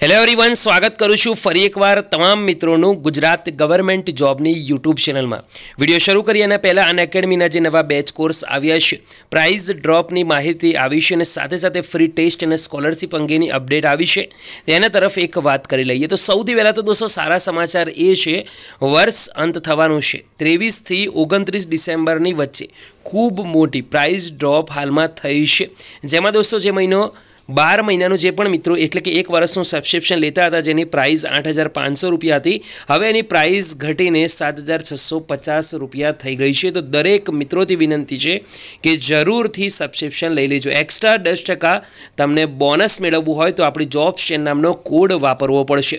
hello everyone સ્વાગત કરું છું ફરી એકવાર તમામ મિત્રોનું ગુજરાત ગવર્મેન્ટ જોબની યુટ્યુબ ચેનલમાં વિડીયો શરૂ કરી એના પહેલાં અન એકેડમીના જે નવા બેચ કોર્સ આવ્યા છે પ્રાઇઝ ડ્રોપની માહિતી આવી છે અને સાથે સાથે ફ્રી ટેસ્ટ અને સ્કોલરશિપ અંગેની અપડેટ આવી છે તેના તરફ એક વાત કરી લઈએ તો સૌથી પહેલાં તો દોસ્તો સારા સમાચાર એ છે વર્ષ અંત થવાનું છે ત્રેવીસથી ઓગણત્રીસ ડિસેમ્બરની વચ્ચે ખૂબ મોટી પ્રાઇઝ ડ્રોપ હાલમાં થઈ છે જેમાં દોસ્તો જે મહિનો બાર મહિનાનું જે પણ મિત્રો એટલે કે એક વર્ષનું સબસ્ક્રિપ્શન લેતા હતા જેની પ્રાઇસ આઠ હજાર પાંચસો રૂપિયા હતી હવે એની પ્રાઇસ ઘટીને સાત હજાર છસો પચાસ રૂપિયા થઈ ગઈ છે તો દરેક મિત્રોથી વિનંતી છે કે જરૂરથી સબસ્ક્રિપ્શન લઈ લેજો એક્સ્ટ્રા દસ ટકા તમને બોનસ મેળવવું હોય તો આપણી જોબ શેર નામનો કોડ વાપરવો પડશે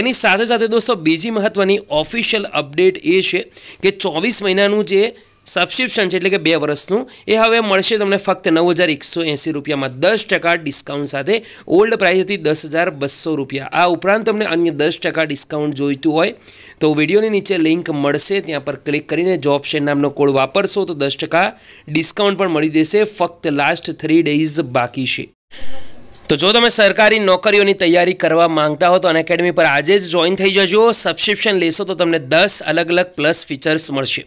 એની સાથે સાથે દોસ્તો બીજી મહત્ત્વની ઓફિશિયલ અપડેટ એ છે કે ચોવીસ મહિનાનું જે સબસ્ક્રિપ્શન છે એટલે કે બે વર્ષનું એ હવે મળશે તમને ફક્ત નવ હજાર એકસો એંસી રૂપિયામાં દસ ટકા ડિસ્કાઉન્ટ સાથે ઓલ્ડ પ્રાઇસ હતી દસ હજાર બસો રૂપિયા આ ઉપરાંત તમને અન્ય દસ ટકા ડિસ્કાઉન્ટ જોઈતું હોય તો વિડીયોની નીચે લિંક મળશે ત્યાં પર ક્લિક કરીને જોબ શેર નામનો કોડ વાપરશો તો દસ ટકા ડિસ્કાઉન્ટ પણ મળી દેશે ફક્ત લાસ્ટ થ્રી ડેઝ બાકી છે તો જો તમે સરકારી નોકરીઓની તૈયારી કરવા માંગતા હો તો અનએકેડમી પર આજે જ જોઈન થઈ જજો સબસ્ક્રિપ્શન લેશો તો તમને દસ અલગ અલગ પ્લસ ફીચર્સ મળશે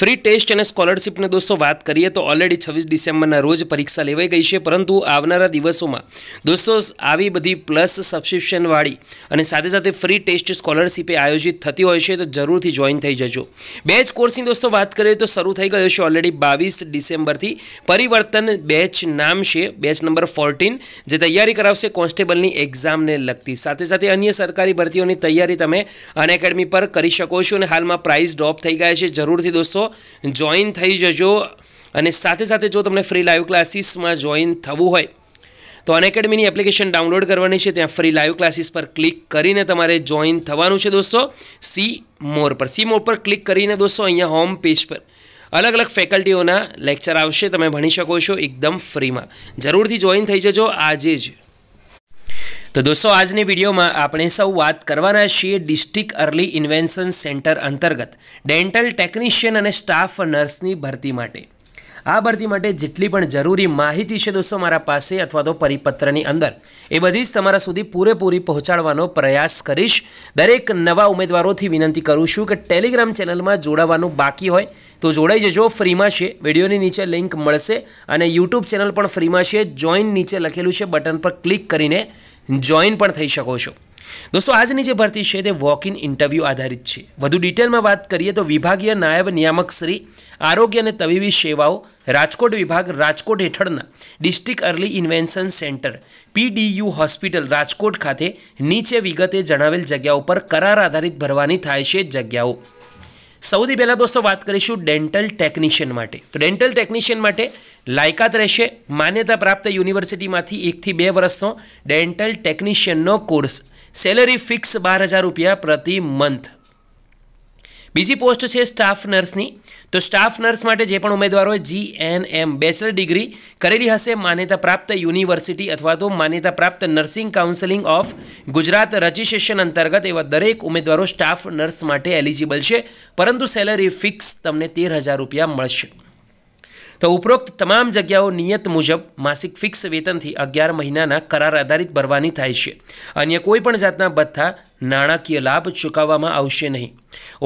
ફ્રી ટેસ્ટ અને સ્કોલરશિપની દોસ્તો વાત કરીએ તો ઓલરેડી છવ્વીસ ડિસેમ્બરના રોજ પરીક્ષા લેવાઈ ગઈ છે પરંતુ આવનારા દિવસોમાં દોસ્તો આવી બધી પ્લસ સબસ્ક્રિપ્શનવાળી અને સાથે સાથે ફ્રી ટેસ્ટ સ્કોલરશીપે આયોજિત થતી હોય છે તો જરૂરથી જોઈન થઈ જજો બેચ કોર્સની દોસ્તો વાત કરીએ તો શરૂ થઈ ગયો છે ઓલરેડી બાવીસ ડિસેમ્બરથી પરિવર્તન બેચ નામ છે બેચ નંબર ફોર્ટીન જે તૈયાર તૈયારી કરાવશે કોન્સ્ટેબલની એક્ઝામને લગતી સાથે સાથે અન્ય સરકારી ભરતીઓની તૈયારી તમે અનએકેડમી પર કરી શકો છો અને હાલમાં પ્રાઇસ ડ્રોપ થઈ ગયા છે જરૂરથી દોસ્તો જોઈન થઈ જજો અને સાથે સાથે જો તમને ફ્રી લાઈવ ક્લાસીસમાં જોઈન થવું હોય તો અનએકેડમીની એપ્લિકેશન ડાઉનલોડ કરવાની છે ત્યાં ફ્રી લાઈવ ક્લાસીસ પર ક્લિક કરીને તમારે જોઈન થવાનું છે દોસ્તો સી મોર પર સી મોર પર ક્લિક કરીને દોસ્તો અહીંયા હોમ પેજ પર અલગ અલગ ફેકલ્ટીઓના લેક્ચર આવશે તમે ભણી શકો છો એકદમ ફ્રીમાં જરૂરથી જોઈન થઈ જજો આજે જ તો દોસ્તો આજની વિડીયોમાં આપણે સૌ વાત કરવાના છીએ ડિસ્ટ્રિક્ટ અર્લી ઇન્વેન્શન સેન્ટર અંતર્ગત ડેન્ટલ ટેકનિશિયન અને સ્ટાફ નર્સની ભરતી માટે આ ભરતી માટે જેટલી પણ જરૂરી માહિતી છે દોસ્તો મારા પાસે અથવા તો પરિપત્રની અંદર એ બધી જ તમારા સુધી પૂરેપૂરી પહોંચાડવાનો પ્રયાસ કરીશ દરેક નવા ઉમેદવારોથી વિનંતી કરું છું કે ટેલિગ્રામ ચેનલમાં જોડાવાનું બાકી હોય તો જોડાઈ જજો ફ્રીમાં છે વિડીયોની નીચે લિંક મળશે અને યુટ્યુબ ચેનલ પણ ફ્રીમાં છે જોઈન નીચે લખેલું છે બટન પર ક્લિક કરીને જોઈન પણ થઈ શકો છો દોસ્તો આજની જે ભરતી છે તે વોક ઇન ઇન્ટરવ્યૂ આધારિત છે વધુ ડિટેલમાં વાત કરીએ તો વિભાગીય નાયબ નિયામક શ્રી આરોગ્ય અને તબીબી સેવાઓ રાજકોટ વિભાગ રાજકોટ હેઠળના district early invention centre PDU hospital Rajkot ખાતે નીચે વિગતે જણાવેલ જગ્યાઓ પર કરાર આધારિત ભરવાની થાય છે જગ્યાઓ સૌથી પહેલાં દોસ્તો વાત કરીશું ડેન્ટલ ટેકનિશિયન માટે તો ડેન્ટલ ટેકનિશિયન માટે લાયકાત રહેશે માન્યતા પ્રાપ્ત યુનિવર્સિટીમાંથી એકથી બે વર્ષનો ડેન્ટલ ટેકનિશિયનનો કોર્સ સેલરી ફિક્સ બાર હજાર રૂપિયા પ્રતિ મંથ બીજી પોસ્ટ છે સ્ટાફ નર્સની તો સ્ટાફ નર્સ માટે જે પણ ઉમેદવારો G N M bachelor degree કરેલી હશે માન્યતા પ્રાપ્ત યુનિવર્સિટી અથવા તો માન્યતા પ્રાપ્ત nursing counselling of Gujarat registration અંતર્ગત એવા દરેક ઉમેદવારો સ્ટાફ નર્સ માટે એલિજિબલ છે પરંતુ સેલરી ફિક્સ તમને તેર હજાર રૂપિયા મળશે તો ઉપરોક્ત તમામ જગ્યાઓ નિયત મુજબ માસિક ફિક્સ વેતનથી અગિયાર મહિનાના કરાર આધારિત ભરવાની થાય છે અન્ય કોઈપણ જાતના ભથ્થા નાણાકીય લાભ ચૂકવવામાં આવશે નહીં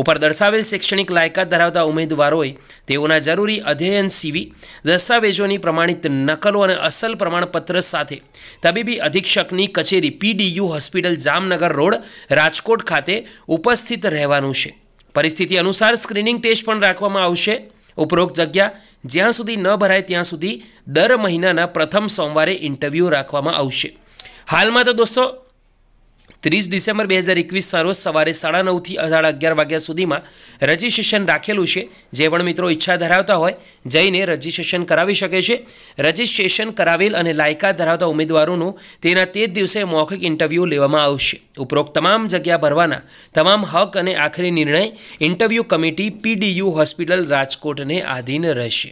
ઉપર દર્શાવેલ શૈક્ષણિક લાયકાત ધરાવતા ઉમેદવારોએ તેઓના જરૂરી અધ્યયન સીવી દસ્તાવેજોની પ્રમાણિત નકલો અને અસલ પ્રમાણપત્ર સાથે તબીબી અધિક્ષકની કચેરી PDU hospital Jamnagar road Rajkot ખાતે ઉપસ્થિત રહેવાનું છે પરિસ્થિતિ અનુસાર સ્ક્રીનિંગ ટેસ્ટ પણ રાખવામાં આવશે ઉપરોક્ત જગ્યા જ્યાં સુધી ન ભરાય ત્યાં સુધી દર મહિનાના પ્રથમ સોમવારે ઇન્ટરવ્યૂ રાખવામાં આવશે હાલમાં તો દોસ્તો ત્રીસ ડિસેમ્બર બે હજાર એકવીસના રોજ સવારે સાડા નવથી સાડા અગિયાર વાગ્યા સુધીમાં રજિસ્ટ્રેશન રાખેલું છે જે પણ મિત્રો ઈચ્છા ધરાવતા હોય જઈને રજિસ્ટ્રેશન કરાવી શકે છે રજિસ્ટ્રેશન કરાવેલ અને લાયકાત ધરાવતા ઉમેદવારોનું તેના તે જ દિવસે મૌખિક ઇન્ટરવ્યૂ લેવામાં આવશે ઉપરોક્ત તમામ જગ્યા ભરવાના તમામ હક અને આખરી નિર્ણય ઇન્ટરવ્યૂ કમિટી પીડીયુ હોસ્પિટલ રાજકોટને આધીન રહેશે